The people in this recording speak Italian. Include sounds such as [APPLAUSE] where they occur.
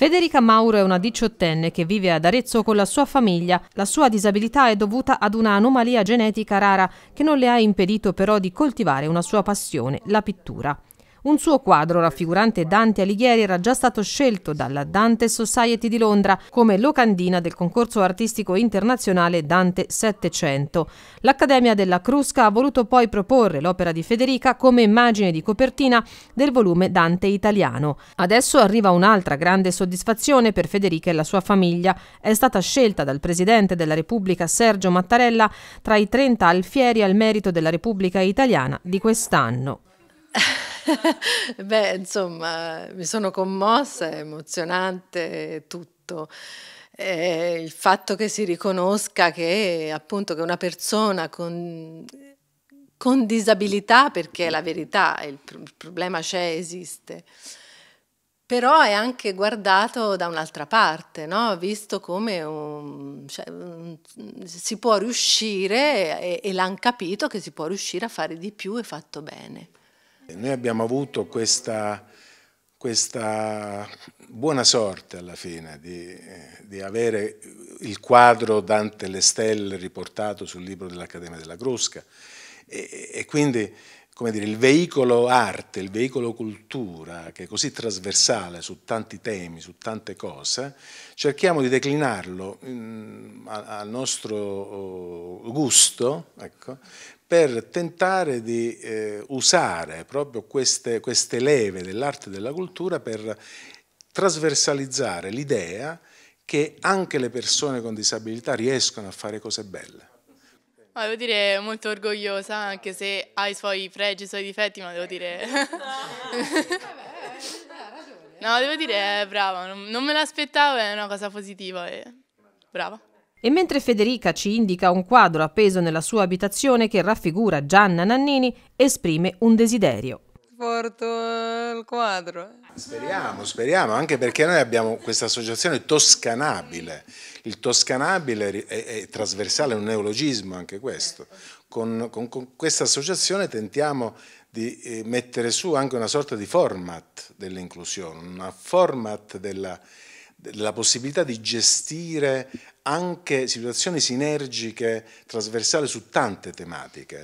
Federica Mauro è una diciottenne che vive ad Arezzo con la sua famiglia. La sua disabilità è dovuta ad una anomalia genetica rara che non le ha impedito però di coltivare una sua passione, la pittura. Un suo quadro raffigurante Dante Alighieri era già stato scelto dalla Dante Society di Londra come locandina del concorso artistico internazionale Dante 700. L'Accademia della Crusca ha voluto poi proporre l'opera di Federica come immagine di copertina del volume Dante italiano. Adesso arriva un'altra grande soddisfazione per Federica e la sua famiglia. È stata scelta dal Presidente della Repubblica Sergio Mattarella tra i 30 alfieri al merito della Repubblica italiana di quest'anno. [LAUGHS] [LAUGHS] Beh, insomma, mi sono commossa, è emozionante tutto. Eh, il fatto che si riconosca che appunto che una persona con, con disabilità, perché è la verità, il, pr il problema c'è, esiste, però è anche guardato da un'altra parte, no? visto come un, cioè, un, si può riuscire, e, e l'hanno capito che si può riuscire a fare di più e fatto bene. Noi abbiamo avuto questa, questa buona sorte alla fine di, di, avere il quadro Dante le stelle riportato sul libro dell'Accademia della Crusca e, e quindi come dire, il veicolo arte, il veicolo cultura, che è così trasversale su tanti temi, su tante cose, cerchiamo di declinarlo mm, al nostro oh, gusto, ecco, per tentare di eh, usare proprio queste, queste leve dell'arte e della cultura per trasversalizzare l'idea che anche le persone con disabilità riescono a fare cose belle. Ma ah, devo dire molto orgogliosa, anche se ha i suoi pregi, i suoi difetti, ma devo dire... no, [LAUGHS] eh, devo dire è brava, non me l'aspettavo, è una cosa positiva e brava. E mentre Federica ci indica un quadro appeso nella sua abitazione che raffigura Gianna Nannini, esprime un desiderio porto il quadro. Speriamo, speriamo, anche perché noi abbiamo questa associazione Toscanabile. Il Toscanabile è, è trasversale, è un neologismo anche questo. Con, con, con questa associazione tentiamo di eh, mettere su anche una sorta di format dell'inclusione, un format della, della possibilità di gestire anche situazioni sinergiche trasversali su tante tematiche.